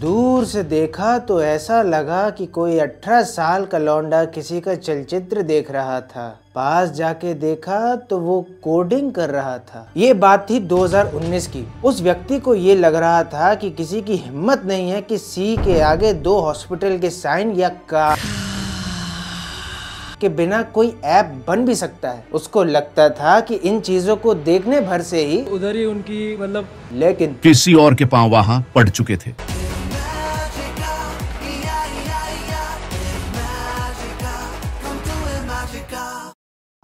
दूर से देखा तो ऐसा लगा कि कोई अठारह साल का लौंडा किसी का चलचित्र देख रहा था पास जाके देखा तो वो कोडिंग कर रहा था ये बात थी 2019 की उस व्यक्ति को ये लग रहा था कि किसी की हिम्मत नहीं है कि सी के आगे दो हॉस्पिटल के साइन या का के बिना कोई ऐप बन भी सकता है उसको लगता था कि इन चीजों को देखने भर से ही उधर ही उनकी मतलब लेकिन किसी और के पाँव वहाँ पड़ चुके थे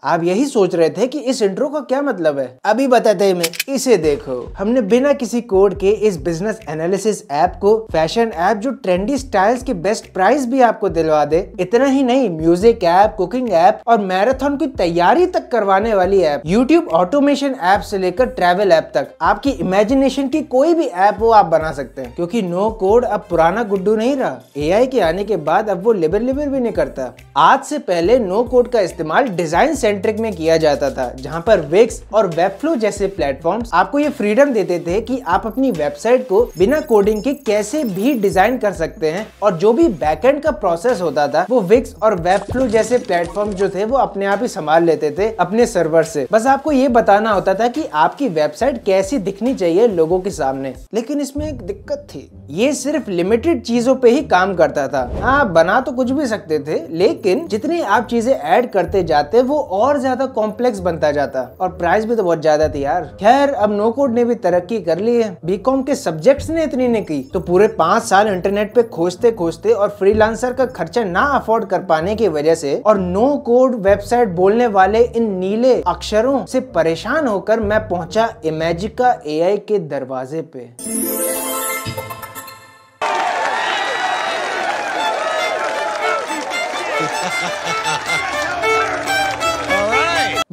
आप यही सोच रहे थे कि इस इंट्रो का क्या मतलब है अभी बताते हैं मैं इसे देखो हमने बिना किसी कोड के इस बिजनेस एनालिसिस ऐप को फैशन ऐप जो ट्रेंडी स्टाइल्स के बेस्ट प्राइस भी आपको दिलवा दे इतना ही नहीं म्यूजिक ऐप कुकिंग ऐप और मैराथन की तैयारी तक करवाने वाली ऐप यूट्यूब ऑटोमेशन ऐप से लेकर ट्रेवल ऐप तक आपकी इमेजिनेशन की कोई भी ऐप वो आप बना सकते हैं क्यूँकी नो कोड अब पुराना गुड्डू नहीं रहा ए के आने के बाद अब वो लेबर लेबर भी नहीं करता आज से पहले नो कोड का इस्तेमाल डिजाइन सेंट्रिक में किया जाता था जहाँ पर वेक्स और वेबफ्लो जैसे प्लेटफॉर्म आपको ये फ्रीडम देते थे कि आप अपनी वेबसाइट को बिना कोडिंग के कैसे भी डिजाइन कर सकते हैं और जो भी बैकएंड का प्रोसेस होता था वो विक्स और वेबफ्लो जैसे प्लेटफॉर्म जो थे वो अपने आप ही संभाल लेते थे अपने सर्वर से बस आपको ये बताना होता था कि आपकी वेबसाइट कैसी दिखनी चाहिए लोगों के सामने लेकिन इसमें एक दिक्कत थी ये सिर्फ लिमिटेड चीजों पे ही काम करता था हाँ बना तो कुछ भी सकते थे लेकिन जितनी आप चीजें ऐड करते जाते वो और ज्यादा कॉम्प्लेक्स बनता जाता और प्राइस भी तो बहुत ज्यादा थी यार खैर अब नो कोड ने भी तरक्की कर ली है बीकॉम के सब्जेक्ट्स ने इतनी नहीं की तो पूरे पांच साल इंटरनेट पे खोजते खोजते और फ्रीलांसर का खर्चा ना अफोर्ड कर पाने की वजह से और नो कोड वेबसाइट बोलने वाले इन नीले अक्षरों से परेशान होकर मैं पहुंचा इमेजिका एआई के दरवाजे पे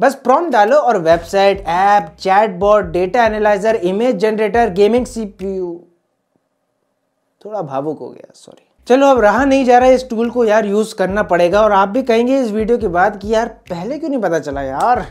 बस प्रॉम डालो और website app chatbot data analyser image generator gaming CPU थोड़ा भावुक हो गया सॉरी चलो अब रहा नहीं जा रहा है इस टूल को यार यूज़ करना पड़ेगा और आप भी कहेंगे इस वीडियो के बाद कि यार पहले क्यों नहीं पता चला यार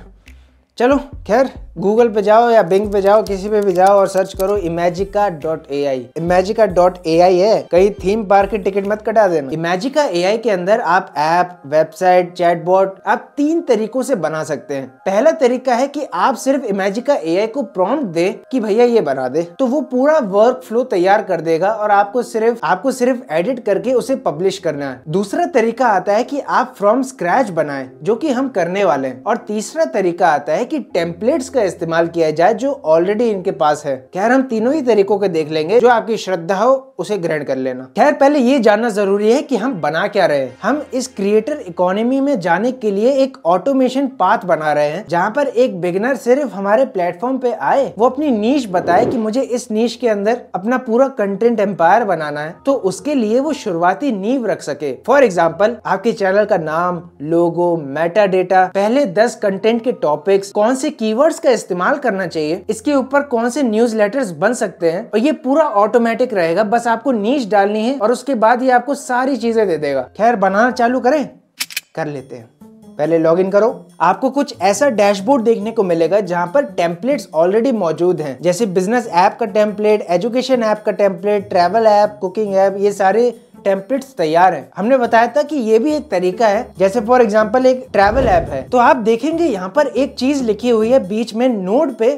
चलो खैर गूगल पे जाओ या बिंग पे जाओ किसी पे भी जाओ और सर्च करो Imagica dot A I Imagica dot A I है कहीं थीम पार्क की टिकट मत कटा देना इमेजिका ए आई के अंदर आप ऐप वेबसाइट चैट बोर्ड आप तीन तरीकों से बना सकते हैं पहला तरीका है कि आप सिर्फ इमेजिका ए आई को प्रॉम्प्ट दे कि भैया ये बना दे तो वो पूरा वर्क फ्लो तैयार कर देगा और आपको सिर्फ आपको सिर्फ एडिट करके उसे पब्लिश करना है दूसरा तरीका आता है की आप फ्रॉम स्क्रैच बनाए जो की हम करने वाले हैं और तीसरा तरीका आता है की टेम्पलेट्स का इस्तेमाल किया जाए जो ऑलरेडी इनके पास है खैर हम तीनों ही तरीकों के देख लेंगे जो आपकी श्रद्धा हो उसे ग्रहण कर लेना खैर पहले ये जानना जरूरी है कि हम बना क्या रहे हम इस क्रिएटर इकोनॉमी में जाने के लिए एक ऑटोमेशन पाथ बना रहे हैं जहाँ पर एक बिगनर सिर्फ हमारे प्लेटफॉर्म पे आए वो अपनी नीच बताए की मुझे इस नीच के अंदर अपना पूरा कंटेंट एम्पायर बनाना है तो उसके लिए वो शुरुआती नींव रख सके फॉर एग्जाम्पल आपके चैनल का नाम लोगो मेटा डेटा पहले दस कंटेंट के टॉपिक्स कौन से कीवर्ड्स का इस्तेमाल करना चाहिए इसके ऊपर कौन से न्यूज बन सकते हैं और ये पूरा ऑटोमेटिक रहेगा बस आपको नीच डालनी है और उसके बाद ये आपको सारी चीजें दे देगा खैर बनाना चालू करें कर लेते हैं पहले लॉगिन करो आपको कुछ ऐसा डैशबोर्ड देखने को मिलेगा जहाँ पर टेम्पलेट्स ऑलरेडी मौजूद हैं जैसे बिजनेस ऐप का टेम्पलेट एजुकेशन ऐप का template travel app cooking app ये सारे टेम्पलेट्स तैयार है हमने बताया था कि ये भी एक तरीका है जैसे फॉर एग्जाम्पल एक ट्रैवल ऐप है तो आप देखेंगे यहाँ पर एक चीज लिखी हुई है बीच में नोड पे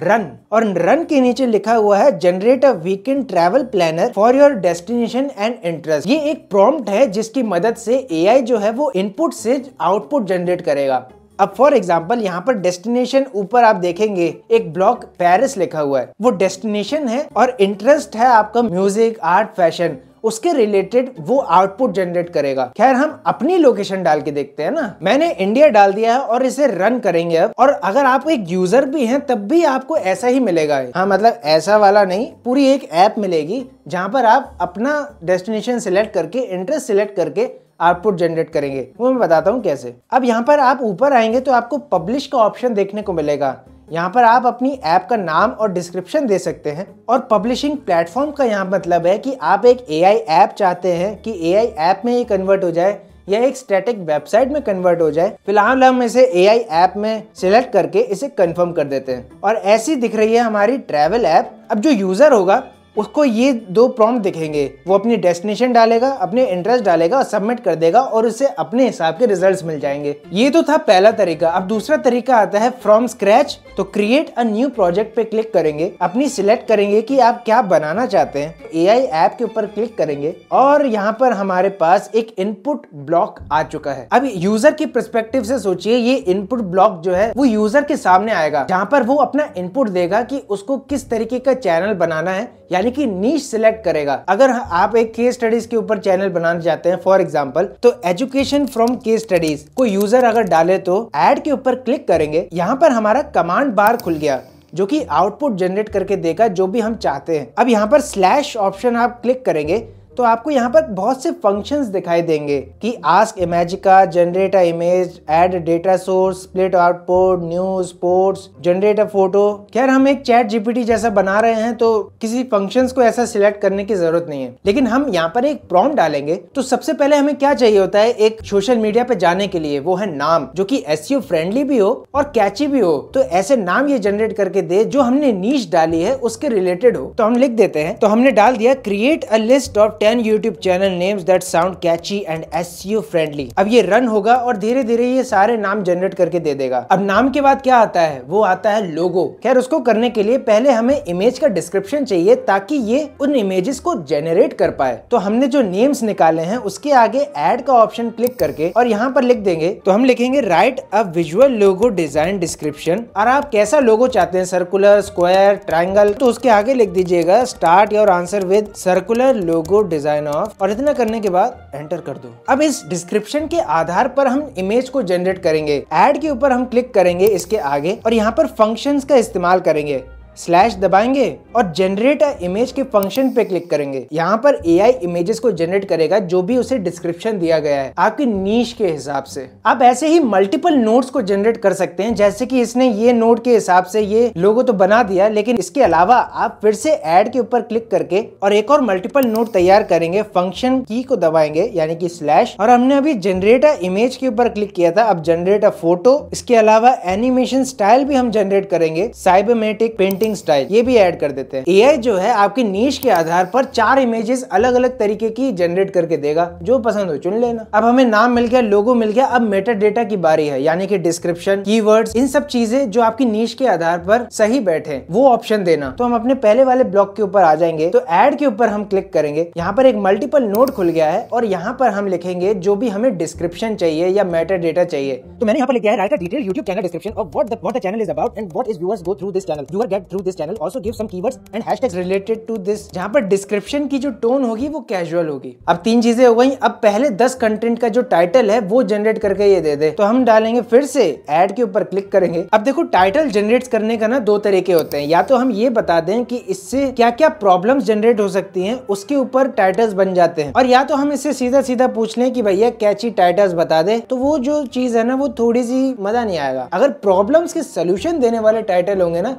रन और रन के नीचे लिखा हुआ है generate a weekend travel planner for your destination and interest ये एक प्रॉम्प्ट है जिसकी मदद से एआई जो है वो इनपुट से आउटपुट जनरेट करेगा अब फॉर एग्जाम्पल यहाँ पर डेस्टिनेशन ऊपर आप देखेंगे एक ब्लॉक पेरिस लिखा हुआ है वो डेस्टिनेशन है और इंटरेस्ट है आपका म्यूजिक आर्ट फैशन उसके रिलेटेड वो आउटपुट जनरेट करेगा खैर हम अपनी लोकेशन डाल के देखते हैं ना मैंने इंडिया डाल दिया है और इसे रन करेंगे अब और अगर आप एक यूजर भी हैं तब भी आपको ऐसा ही मिलेगा हाँ मतलब ऐसा वाला नहीं पूरी एक ऐप मिलेगी जहां पर आप अपना डेस्टिनेशन सिलेक्ट करके इंटरेस्ट सिलेक्ट करके आउटपुट जनरेट करेंगे वो मैं बताता हूँ कैसे अब यहाँ पर आप ऊपर आएंगे तो आपको पब्लिश का ऑप्शन देखने को मिलेगा यहाँ पर आप अपनी ऐप का नाम और डिस्क्रिप्शन दे सकते हैं और पब्लिशिंग प्लेटफॉर्म का यहाँ मतलब है कि आप एक ए ऐप चाहते हैं कि ए ऐप में ही कन्वर्ट हो जाए या एक स्टैटिक वेबसाइट में कन्वर्ट हो जाए फिलहाल हम इसे आई ऐप में सिलेक्ट करके इसे कंफर्म कर देते हैं और ऐसी दिख रही है हमारी ट्रैवल ऐप अब जो यूज़र होगा उसको ये दो प्रॉम्प्ट दिखेंगे वो अपनी डेस्टिनेशन डालेगा अपने इंटरेस्ट डालेगा और सबमिट कर देगा और उसे अपने हिसाब के रिजल्ट्स मिल जाएंगे ये तो था पहला तरीका अब दूसरा तरीका आता है फ्रॉम स्क्रैच तो क्रिएट अ न्यू प्रोजेक्ट पे क्लिक करेंगे अपनी सिलेक्ट करेंगे कि आप क्या बनाना चाहते हैं ए आई ऐप के ऊपर क्लिक करेंगे और यहाँ पर हमारे पास एक इनपुट ब्लॉक आ चुका है अब यूजर की परस्पेक्टिव से सोचिए ये इनपुट ब्लॉक जो है वो यूजर के सामने आएगा जहाँ पर वो अपना इनपुट देगा की उसको किस तरीके का चैनल बनाना है या यानी कि नीच सिलेक्ट करेगा अगर आप एक केस स्टडीज के ऊपर चैनल बनाना चाहते हैं फॉर एग्जाम्पल तो एजुकेशन फ्रॉम केस स्टडीज को यूजर अगर डाले तो एड के ऊपर क्लिक करेंगे यहाँ पर हमारा कमांड बार खुल गया जो कि आउटपुट जनरेट करके देगा जो भी हम चाहते हैं अब यहाँ पर स्लैश ऑप्शन आप क्लिक करेंगे तो आपको यहाँ पर बहुत से फंक्शन दिखाई देंगे कि ask Imagica generate a image add data source split output news ports generate a photo खैर हम एक चैट जीपीटी जैसा बना रहे हैं तो किसी फंक्शन को ऐसा सिलेक्ट करने की जरूरत नहीं है लेकिन हम यहाँ पर एक प्रॉम डालेंगे तो सबसे पहले हमें क्या चाहिए होता है एक सोशल मीडिया पे जाने के लिए वो है नाम जो की एस फ्रेंडली भी हो और कैची भी हो तो ऐसे नाम ये जनरेट करके दे जो हमने नीच डाली है उसके रिलेटेड हो तो हम लिख देते हैं तो हमने डाल दिया create a list of 10 YouTube channel names that sound catchy and एस फ्रेंडली अब ये रन होगा और धीरे धीरे ये सारे नाम जनरेट करके दे देगा अब नाम के बाद क्या आता है वो आता है लोगो खैर उसको करने के लिए पहले हमें इमेज का डिस्क्रिप्शन चाहिए ताकि ये उन इमेजेस को जेनरेट कर पाए तो हमने जो नेम्स निकाले हैं उसके आगे एड का ऑप्शन क्लिक करके और यहाँ पर लिख देंगे तो हम लिखेंगे write a visual logo design description और आप कैसा लोगो चाहते हैं सर्कुलर स्क्वायर ट्राइंगल तो उसके आगे लिख दीजिएगा start your answer with circular logo design design of और इतना करने के बाद एंटर कर दो अब इस डिस्क्रिप्शन के आधार पर हम इमेज को जनरेट करेंगे एड के ऊपर हम क्लिक करेंगे इसके आगे और यहाँ पर फंक्शन का इस्तेमाल करेंगे स्लैश दबाएंगे और जनरेट अ इमेज के फंक्शन पे क्लिक करेंगे यहाँ पर ए आई इमेजेस को जनरेट करेगा जो भी उसे डिस्क्रिप्शन दिया गया है आपके नीच के हिसाब से आप ऐसे ही मल्टीपल नोट्स को जनरेट कर सकते हैं जैसे कि इसने ये नोट के हिसाब से ये लोगो तो बना दिया लेकिन इसके अलावा आप फिर से एड के ऊपर क्लिक करके और एक और मल्टीपल नोट तैयार करेंगे फंक्शन की को दबाएंगे यानी कि स्लैश और हमने अभी जनरेट अ इमेज के ऊपर क्लिक किया था अब जनरेट अ फोटो इसके अलावा एनिमेशन स्टाइल भी हम जनरेट करेंगे साइबोमेटिक पेंटिंग एडिटिंग स्टाइल ये भी ऐड कर देते हैं एआई जो है आपकी नीच के आधार पर चार इमेजेस अलग अलग तरीके की जनरेट करके देगा जो पसंद हो चुन लेना अब हमें नाम मिल गया लोगो मिल गया अब मेटर डेटा की बारी है यानी कि डिस्क्रिप्शन की इन सब चीजें जो आपकी नीच के आधार पर सही बैठे वो ऑप्शन देना तो हम अपने पहले वाले ब्लॉक के ऊपर आ जाएंगे तो एड के ऊपर हम क्लिक करेंगे यहाँ पर एक मल्टीपल नोट खुल गया है और यहाँ पर हम लिखेंगे जो भी हमें डिस्क्रिप्शन चाहिए या मेटर डेटा चाहिए तो मैंने यहाँ पर लिखा है write detail YouTube channel description और what the what the channel is about and what is viewers go through this channel viewer get through this channel. Also give some keywords and hashtags related to this. जहाँ पर description की जो tone होगी वो casual होगी अब तीन चीजें हो गई अब पहले दस कंटेंट का जो टाइटल है वो जनरेट करके ये दे दे तो हम डालेंगे फिर से एड के ऊपर क्लिक करेंगे अब देखो टाइटल जनरेट करने का ना दो तरीके होते हैं या तो हम ये बता दें कि इससे क्या क्या प्रॉब्लम जनरेट हो सकती है उसके ऊपर टाइटल बन जाते हैं और या तो हम इससे सीधा सीधा पूछ ले की भैया कैची टाइटल बता दे तो वो जो चीज है ना वो थोड़ी सी मजा नहीं आएगा अगर प्रॉब्लम्स के सोल्यूशन देने वाले टाइटल होंगे ना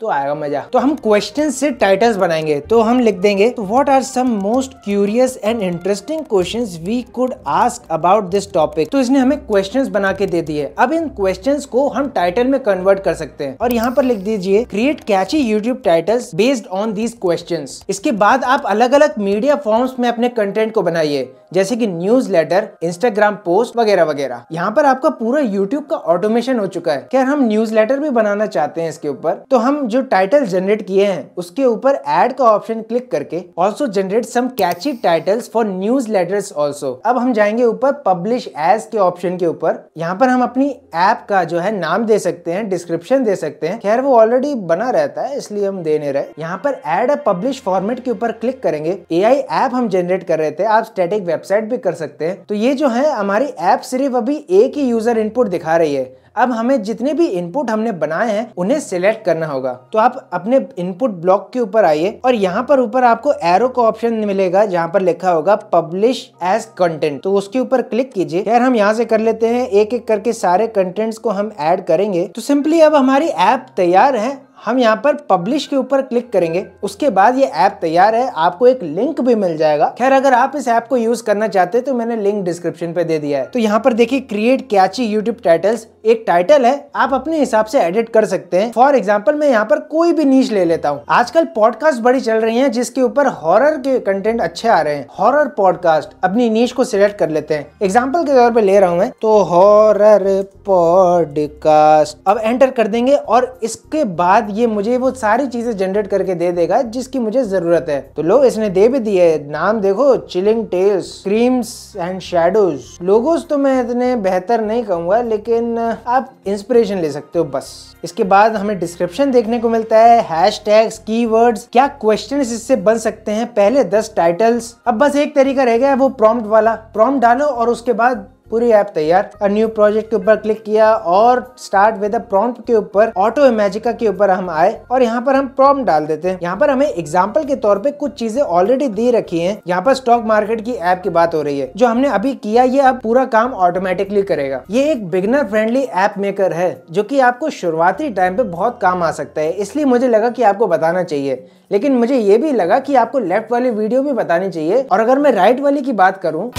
तो आएगा मजा तो हम क्वेश्चन से टाइटल्स बनाएंगे तो हम लिख देंगे what are some most curious and interesting question we could ask about this topic तो इसने हमें क्वेश्चन बना के दे दिए अब इन क्वेश्चन को हम टाइटल में कन्वर्ट कर सकते हैं और यहाँ पर लिख दीजिए create catchy YouTube titles based on these question इसके बाद आप अलग अलग मीडिया फॉर्म्स में अपने कंटेंट को बनाइए जैसे कि न्यूज लेटर इंस्टाग्राम पोस्ट वगैरह वगैरह यहाँ पर आपका पूरा यूट्यूब का ऑटोमेशन हो चुका है क्या हम न्यूज लेटर भी बनाना चाहते हैं इसके ऊपर तो हम जो टाइटल जनरेट किए हैं उसके ऊपर एड का ऑप्शन क्लिक करके also generate some catchy titles for news letters also अब हम जाएंगे ऊपर पब्लिश एज के ऑप्शन के ऊपर यहाँ पर हम अपनी ऐप का जो है नाम दे सकते हैं डिस्क्रिप्शन दे सकते हैं खैर वो ऑलरेडी बना रहता है इसलिए हम देने रहे यहाँ पर एड अ पब्लिश फॉर्मेट के ऊपर क्लिक करेंगे ए आई ऐप हम जनरेट कर रहे थे आप स्टेटिक वेबसाइट भी कर सकते हैं तो ये जो है हमारी ऐप सिर्फ अभी एक ही यूजर इनपुट दिखा रही है अब हमें जितने भी इनपुट हमने बनाए हैं उन्हें सिलेक्ट करना होगा तो आप अपने इनपुट ब्लॉक के ऊपर आइए और यहाँ पर ऊपर आपको एरो का ऑप्शन मिलेगा जहाँ पर लिखा होगा पब्लिश एज कंटेंट तो उसके ऊपर क्लिक कीजिए यार हम यहाँ से कर लेते हैं एक एक करके सारे कंटेंट्स को हम ऐड करेंगे तो सिंपली अब हमारी ऐप तैयार है हम यहाँ पर पब्लिश के ऊपर क्लिक करेंगे उसके बाद ये ऐप तैयार है आपको एक लिंक भी मिल जाएगा खैर अगर आप इस ऐप को यूज करना चाहते हैं तो मैंने लिंक डिस्क्रिप्शन पे दे दिया है तो यहाँ पर देखिए क्रिएट कैची यूट्यूब टाइटल्स एक टाइटल है आप अपने हिसाब से एडिट कर सकते हैं फॉर एग्जाम्पल मैं यहाँ पर कोई भी नीच ले लेता हूँ आजकल पॉडकास्ट बड़ी चल रही है जिसके ऊपर हॉरर के कंटेंट अच्छे आ रहे हैं हॉरर पॉडकास्ट अपनी नीच को सिलेक्ट कर लेते हैं एग्जाम्पल के तौर पर ले रहा हूँ मैं तो हॉरर पॉडकास्ट अब एंटर कर देंगे और इसके बाद साथ ये मुझे वो सारी चीजें जनरेट करके दे देगा जिसकी मुझे जरूरत है तो लो इसने दे भी दिए नाम देखो chilling tales creams and shadows logos तो मैं इतने बेहतर नहीं कहूंगा लेकिन आप इंस्पिरेशन ले सकते हो बस इसके बाद हमें डिस्क्रिप्शन देखने को मिलता है हैश टैग्स की क्या क्वेश्चन इससे बन सकते हैं पहले दस टाइटल्स अब बस एक तरीका रह गया है वो प्रॉम्प्ट वाला प्रॉम्प्ट डालो और उसके बाद पूरी ऐप तैयार और न्यू प्रोजेक्ट के ऊपर क्लिक किया और स्टार्ट विद प्रॉम्प्ट के ऊपर ऑटो इमेजिका के ऊपर हम आए और यहाँ पर हम प्रॉम्प्ट डाल देते हैं यहाँ पर हमें एग्जाम्पल के तौर पे कुछ चीजें ऑलरेडी दे रखी हैं यहाँ पर स्टॉक मार्केट की ऐप की बात हो रही है जो हमने अभी किया ये अब पूरा काम ऑटोमेटिकली करेगा ये एक बिगनर फ्रेंडली ऐप मेकर है जो की आपको शुरुआती टाइम पे बहुत काम आ सकता है इसलिए मुझे लगा की आपको बताना चाहिए लेकिन मुझे ये भी लगा की आपको लेफ्ट वाली वीडियो भी बतानी चाहिए और अगर मैं राइट वाली की बात करूँ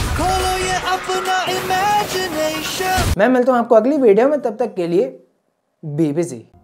मैं मिलता हूँ आपको अगली वीडियो में तब तक के लिए बी बिजी